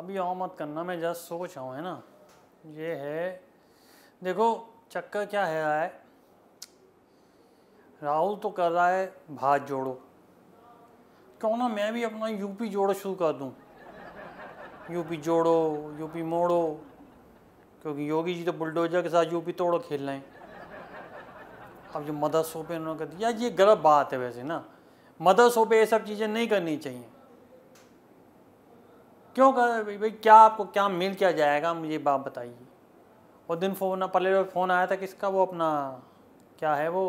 अभी और मत करना मैं जस्ट सोच रहा हूँ है ना ये है देखो चक्कर क्या है आए राहुल तो कर रहा है भात जोड़ो क्यों ना मैं भी अपना यूपी जोड़ो शुरू कर दूँ यूपी जोड़ो यूपी मोड़ो क्योंकि योगी जी तो बुलडोजर के साथ यूपी तोड़ो खेल रहे हैं अब जो मदरसों पे उन्होंने कर दिया ये गलत बात है वैसे ना मदरसों सोपे ये सब चीज़ें नहीं करनी चाहिए क्यों कर भाई क्या आपको क्या मेल किया जाएगा मुझे बात बताइए और दिन फ़ोन पहले तो फ़ोन आया था किसका वो अपना क्या है वो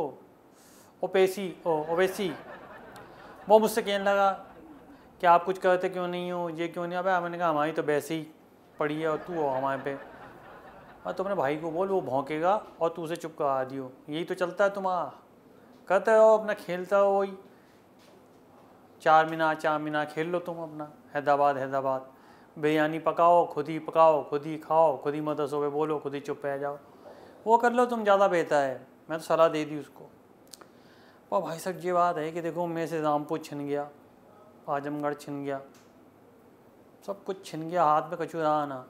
ओपेसी ओ ओवेसी वो मुझसे कहने लगा कि आप कुछ कहते क्यों नहीं हो ये क्यों नहीं अब मैंने कहा हमारी तो वैसे ही पड़ी है और तू हो हमारे पे और तुमने तो भाई को बोल वो भोंकेगा और तू उसे चुप करा दियो यही तो चलता है तुम्हारा कहते हो अपना खेलता हो वही चार मीना चार मीना खेल लो तुम अपना हैदराबाद हैदराबाद बिरयानी पकाओ खुद ही पकाओ खुद ही खाओ खुद ही मदरसों पर बोलो खुद ही चुप रह जाओ वो कर लो तुम ज़्यादा बेहतर है मैं तो सलाह दे दी उसको वह भाई साहब ये बात है कि देखो मैं से रामपुर छिन गया आजमगढ़ छिन गया सब कुछ छिन गया हाथ में कछु रहा ना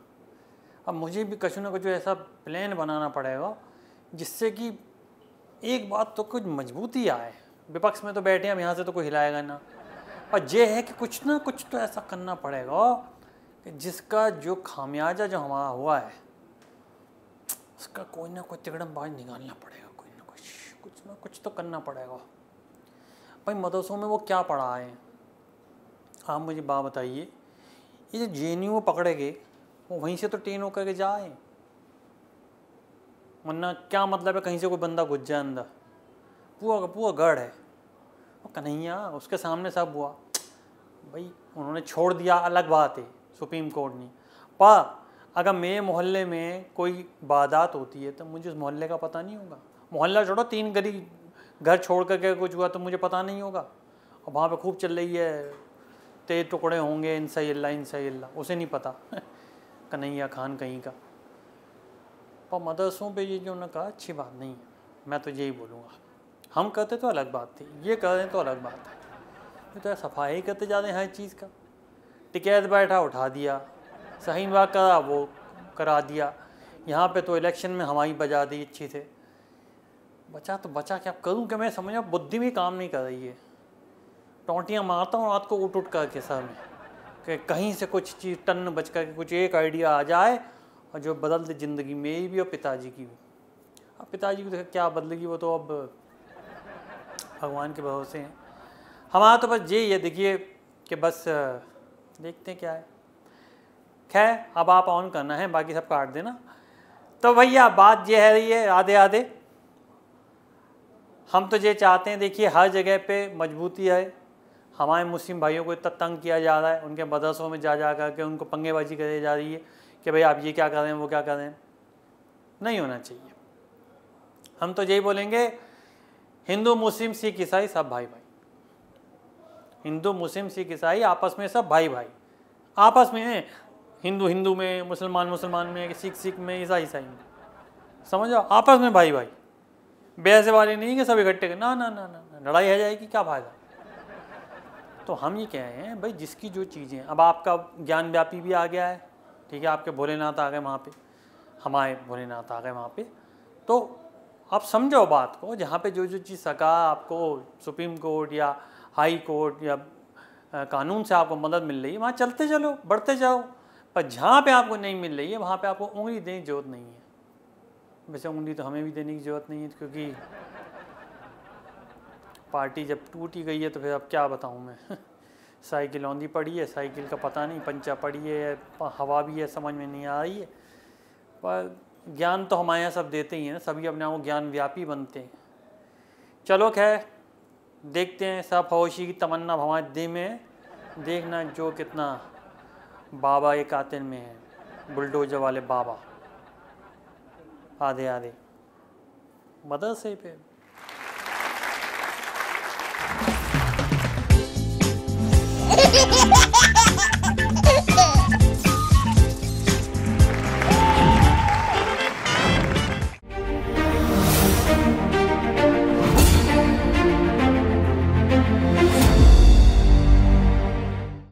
अब मुझे भी कछु ना कछु ऐसा प्लान बनाना पड़ेगा जिससे कि एक बात तो कुछ मजबूती आए विपक्ष में तो बैठे हम यहाँ से तो कोई हिलाएगा ना और ये है कि कुछ ना कुछ तो ऐसा करना पड़ेगा कि जिसका जो खामियाजा जो हमारा हुआ है उसका कोई ना कोई बाज निकालना पड़ेगा कोई ना कुछ कुछ ना कुछ तो करना पड़ेगा भाई मदरसों में वो क्या पढ़ा है आप मुझे बात बताइए ये जो जे एन यू पकड़े गए वो वहीं से तो ट्रेन होकर के जाए वरना क्या मतलब है कहीं से कोई बंदा घुस जाए अंदर पूरा पूरा गढ़ है कन्हैया उसके सामने सब हुआ भाई उन्होंने छोड़ दिया अलग बात है सुप्रीम कोर्ट ने पा अगर मेरे मोहल्ले में कोई वारदात होती है तो मुझे उस मोहल्ले का पता नहीं होगा मोहल्ला छोड़ो तीन गली घर छोड़ कर के कुछ हुआ तो मुझे पता नहीं होगा और वहाँ पे खूब चल रही है तेज टुकड़े होंगे इन सही अल्लाह इन सही अल्लाह उसे नहीं पता कन्हैया खान कहीं का पर मदरसों पे ये जो उन्होंने कहा अच्छी बात नहीं है मैं तो यही बोलूँगा हम करते तो अलग बात थी ये कर रहे तो अलग बात है तो सफाई करते जा रहे हैं हर चीज़ का टिकैत बैठा उठा दिया सही वाक करा वो करा दिया यहाँ पे तो इलेक्शन में हमारी बजा दी अच्छी से बचा तो बचा क्या करूँ कि मैं समझ बुद्धि भी काम नहीं कर रही है टोंटियाँ मारता हूँ रात को उठ उठ करके सर में कि कहीं से कुछ चीज़ टन बच करके कुछ एक आइडिया आ जाए और जो बदल दे ज़िंदगी मेरी भी और पिताजी की भी अब पिताजी देखा क्या बदलेगी वो तो अब भगवान के भरोसे हैं हमारा तो बस ये ये देखिए कि बस देखते हैं क्या है खैर अब आप ऑन करना है बाकी सब काट देना तो भैया बात ये है रही है आधे आधे हम तो ये चाहते हैं देखिए हर जगह पे मजबूती है हमारे मुस्लिम भाइयों को इतना तंग किया जा रहा है उनके मदरसों में जा जा करके उनको पंगेबाजी करी जा रही है कि भाई आप ये क्या कर रहे हैं वो क्या कर रहे हैं नहीं होना चाहिए हम तो यही बोलेंगे हिंदू मुस्लिम सिख ईसाई सब भाई भाई हिंदू मुस्लिम सिख ईसाई आपस में सब भाई भाई आपस में है हिंदू हिंदू में मुसलमान मुसलमान में सिख सिख में ईसाई ईसाई में समझो आपस में भाई भाई वैसे वाले नहीं कि सब इकट्ठे कर ना ना ना ना लड़ाई हो जाएगी क्या फायदा तो हम ये कह रहे हैं भाई जिसकी जो चीज़ें अब आपका ज्ञान व्यापी भी आ गया है ठीक है आपके भोलेनाथ आ गए वहाँ पे हमारे भोलेनाथ आ गए वहाँ पे तो आप समझो बात को जहाँ पे जो जो चीज़ सका आपको सुप्रीम कोर्ट या हाई कोर्ट या कानून से आपको मदद मिल रही है वहाँ चलते चलो बढ़ते जाओ पर जहाँ पे आपको नहीं मिल रही है वहाँ पे आपको उंगली देने की जरूरत नहीं है वैसे उंगली तो हमें भी देने की जरूरत नहीं है क्योंकि पार्टी जब टूटी गई है तो फिर अब क्या बताऊँ मैं साइकिल औंधी पड़ी है साइकिल का पता नहीं पंचा पड़ी है हवा भी है समझ में नहीं आ रही है पर ज्ञान तो हमारे यहाँ सब देते ही हैं सभी अपने आप को ज्ञान व्यापी बनते हैं चलो खैर देखते हैं सब होशी की तमन्ना हमारे दे में देखना जो कितना बाबा एक कातिल में है बुलडोजर वाले बाबा आधे आधे मदरसे पे